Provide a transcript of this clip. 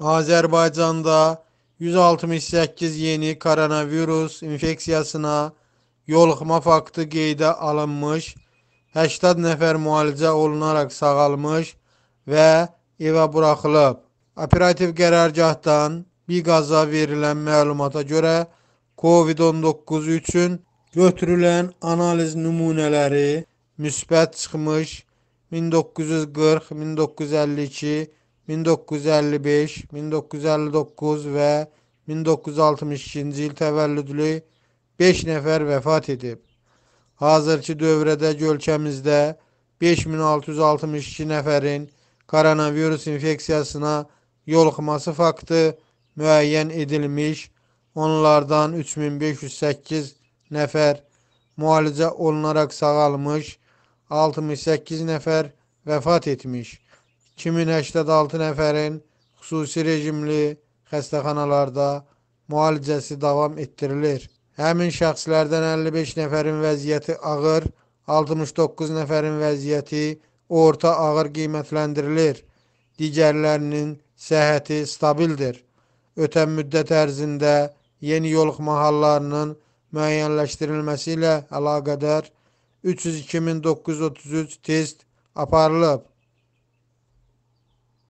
Azərbaycanda 168 yeni koronavirus infeksiyasına yoluxma faktı qeydə alınmış, 80 nəfər müalicə olunaraq sağalmış və evə buraxılıb. Operativ qərargahdan bir qaza verilən məlumata görə COVID-19 üçün götürülən analiz nümunələri müsbət çıxmış 1940, 1952 1955, 1959 və 1962-ci il təvəllüdlü 5 nəfər vəfat edib. Hazırki dövrədə ölkəmizdə 5662 nəfərin koronavirus infeksiyasına yoluxması faktı müəyyən edilmiş, onlardan 3508 nəfər müalicə olunaraq sağalmış, 68 nəfər vəfat etmiş. 2086 nəfərin xüsusi rejimli xəstəxanalarda müalicəsi davam etdirilir. Həmin şəxslərdən 55 nəfərin vəziyyəti ağır, 69 nəfərin vəziyyəti orta ağır qiymətləndirilir. Digərlərinin səhhəti stabildir. Ötən müddət ərzində yeni yoluxma hallarının müəyyənləşdirilməsi ilə əlaqədar 302933 test aparılıb.